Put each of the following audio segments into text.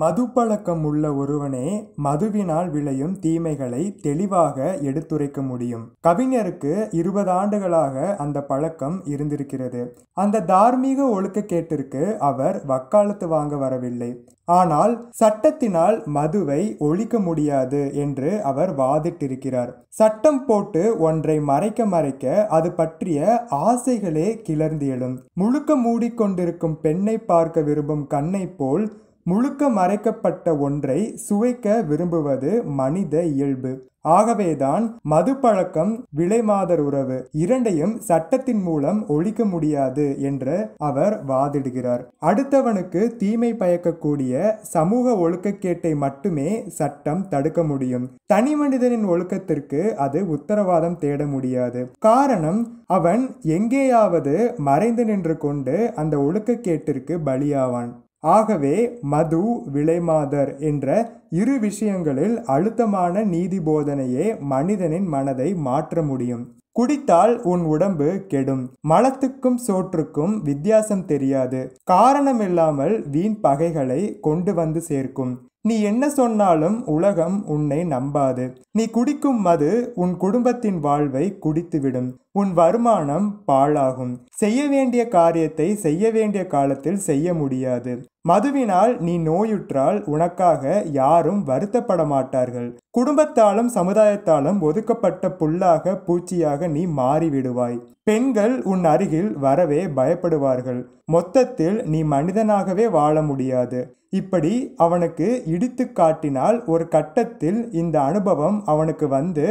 மது பழக்கம் உள்ள ஒருவனே மதுவினால் விளையும் தீமைகளை தெளிவாக எடுத்துரைக்க முடியும் கவிஞருக்கு இருபது ஆண்டுகளாக அந்த பழக்கம் இருந்திருக்கிறது அந்த தார்மீக ஒழுக்க கேட்டிற்கு அவர் வக்காலத்து வாங்க வரவில்லை ஆனால் சட்டத்தினால் மதுவை ஒழிக்க முடியாது என்று அவர் வாதிட்டிருக்கிறார் சட்டம் போட்டு ஒன்றை மறைக்க மறைக்க அது பற்றிய ஆசைகளே கிளர்ந்து எழும் முழுக்க மூடிக்கொண்டிருக்கும் பெண்ணை பார்க்க விரும்பும் கண்ணை போல் முழுக்க மறைக்கப்பட்ட ஒன்றை சுவைக்க விரும்புவது மனித இயல்பு ஆகவேதான் மது பழக்கம் விலைமாதர் உறவு இரண்டையும் சட்டத்தின் மூலம் ஒழிக்க முடியாது என்று அவர் வாதிடுகிறார் அடுத்தவனுக்கு தீமை பயக்கக்கூடிய சமூக ஒழுக்கக்கேட்டை மட்டுமே சட்டம் தடுக்க முடியும் தனி மனிதனின் ஒழுக்கத்திற்கு அது உத்தரவாதம் தேட முடியாது காரணம் அவன் எங்கேயாவது மறைந்து நின்று கொண்டு அந்த ஒழுக்கக்கேட்டிற்கு பலியாவான் ஆகவே மது விலைமாதர் என்ற இரு விஷயங்களில் அழுத்தமான நீதி போதனையே மனிதனின் மனதை மாற்ற முடியும் குடித்தால் உன் உடம்பு கெடும் மலத்துக்கும் சோற்றுக்கும் வித்தியாசம் தெரியாது காரணமில்லாமல் வீண் பகைகளை கொண்டு வந்து சேர்க்கும் நீ என்ன சொன்னாலும் உலகம் உன்னை நம்பாது நீ குடிக்கும் மது உன் குடும்பத்தின் வாழ்வை குடித்துவிடும் உன் வருமானம் பாழாகும் செய்ய வேண்டிய காரியத்தை செய்ய வேண்டிய காலத்தில் செய்ய முடியாது மதுவினால் நீ நோயுற்றால் உனக்காக யாரும் வருத்தப்பட மாட்டார்கள் குடும்பத்தாலும் சமுதாயத்தாலும் ஒதுக்கப்பட்ட புல்லாக பூச்சியாக நீ மாறிவிடுவாய் பெண்கள் உன் அருகில் வரவே பயப்படுவார்கள் மொத்தத்தில் நீ மனிதனாகவே வாழ முடியாது இப்படி அவனுக்கு இடித்து காட்டினால் ஒரு கட்டத்தில் இந்த அனுபவம் அவனுக்கு வந்து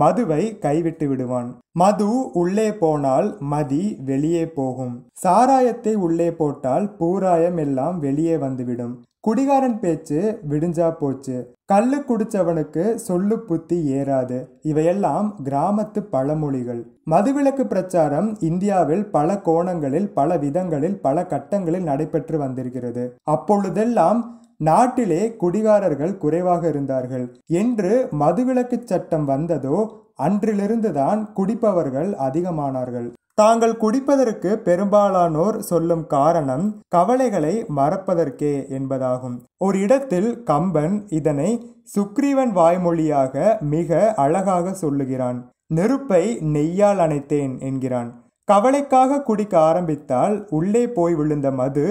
மதுவை கைவிட்டு விடுவான் மது உள்ளே போனால் மதி வெளியே போகும் சாராயத்தை உள்ளே போட்டால் பூராயம் எல்லாம் வெளியே வந்துவிடும் குடிகாரன் பேச்சு விடிஞ்சா போச்சு கல்லு குடிச்சவனுக்கு சொல்லு புத்தி ஏறாது இவையெல்லாம் கிராமத்து பழமொழிகள் மதுவிலக்கு பிரச்சாரம் இந்தியாவில் பல கோணங்களில் பல விதங்களில் பல கட்டங்களில் நடைபெற்று வந்திருக்கிறது அப்பொழுதெல்லாம் நாட்டிலே குடிகாரர்கள் குறைவாக இருந்தார்கள் என்று மதுவிலக்கு சட்டம் வந்ததோ அன்றிலிருந்துதான் குடிப்பவர்கள் அதிகமானார்கள் தாங்கள் குடிப்பதற்கு பெரும்பாலானோர் சொல்லும் காரணம் கவலைகளை மறப்பதற்கே என்பதாகும் ஒரு இடத்தில் கம்பன் இதனை சுக்ரீவன் வாய்மொழியாக மிக அழகாக சொல்லுகிறான் நெருப்பை நெய்யால் அணைத்தேன் என்கிறான் கவலைக்காக குடிக்க ஆரம்பித்தால் உள்ளே போய் விழுந்த மது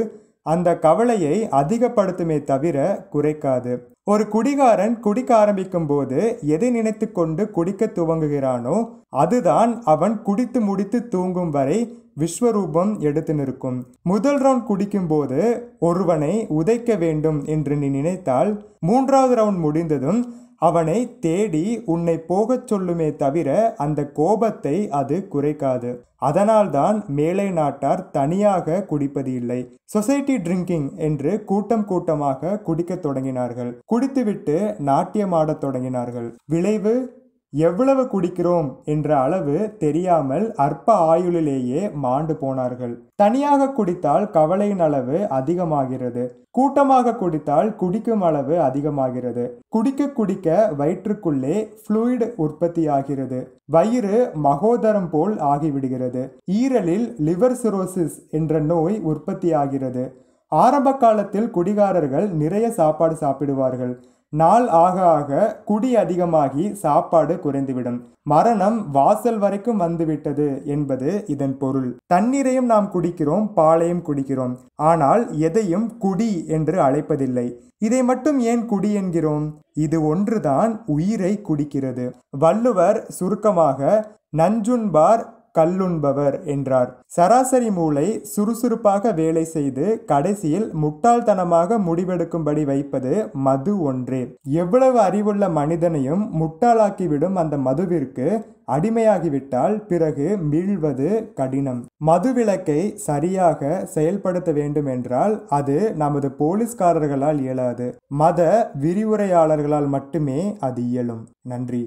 அந்த கவலையை அதிகப்படுத்துமே தவிர குறைக்காது ஒரு குடிகாரன் குடிக்க ஆரம்பிக்கும் போது எதை நினைத்து கொண்டு குடிக்க துவங்குகிறானோ அதுதான் அவன் குடித்து முடித்து தூங்கும் வரை விஸ்வரூபம் எடுத்து நிற்கும் முதல் ரவுண்ட் குடிக்கும்போது ஒருவனை உதைக்க வேண்டும் என்று நீ நினைத்தால் மூன்றாவது ரவுண்ட் முடிந்ததும் அவனை தேடி உன்னை போகச் சொல்லுமே தவிர அந்த கோபத்தை அது குறைக்காது அதனால்தான் மேலை நாட்டார் தனியாக குடிப்பது இல்லை சொசைட்டி ட்ரிங்கிங் என்று கூட்டம் கூட்டமாக குடிக்கத் தொடங்கினார்கள் குடித்துவிட்டு நாட்டியமாடத் தொடங்கினார்கள் விளைவு எவ்வளவு குடிக்கிறோம் என்ற அளவு தெரியாமல் அற்ப ஆயுளிலேயே மாண்டு போனார்கள் தனியாக குடித்தால் கவலையின் அளவு அதிகமாகிறது கூட்டமாக குடித்தால் குடிக்கும் அளவு அதிகமாகிறது குடிக்க குடிக்க வயிற்றுக்குள்ளே ஃப்ளூயிட் உற்பத்தியாகிறது வயிறு மகோதரம் போல் ஆகிவிடுகிறது ஈரலில் லிவர் சிரோசிஸ் என்ற நோய் உற்பத்தியாகிறது ஆரம்ப காலத்தில் குடிகாரர்கள் நிறைய சாப்பாடு சாப்பிடுவார்கள் நாள் ஆக ஆக குடி அதிகமாகி சாப்பாடு குறைந்துவிடும் மரணம் வாசல் வரைக்கும் வந்துவிட்டது என்பது இதன் பொருள் தண்ணீரையும் நாம் குடிக்கிறோம் பாலையும் குடிக்கிறோம் ஆனால் எதையும் குடி என்று அழைப்பதில்லை இதை மட்டும் ஏன் குடி என்கிறோம் இது ஒன்றுதான் உயிரை குடிக்கிறது வள்ளுவர் சுருக்கமாக நஞ்சுண்பார் கல்லுண்பவர் என்றார் சராசரி மூளை சுறுசுறுப்பாக வேலை செய்து கடைசியில் முட்டாள்தனமாக முடிவெடுக்கும்படி வைப்பது மது ஒன்றே எவ்வளவு அறிவுள்ள மனிதனையும் முட்டாளாக்கிவிடும் அந்த மதுவிற்கு அடிமையாகிவிட்டால் பிறகு மீழ்வது கடினம் மதுவிலக்கை சரியாக செயல்படுத்த வேண்டும் என்றால் அது நமது போலீஸ்காரர்களால் இயலாது மத விரிவுரையாளர்களால் மட்டுமே அது இயலும் நன்றி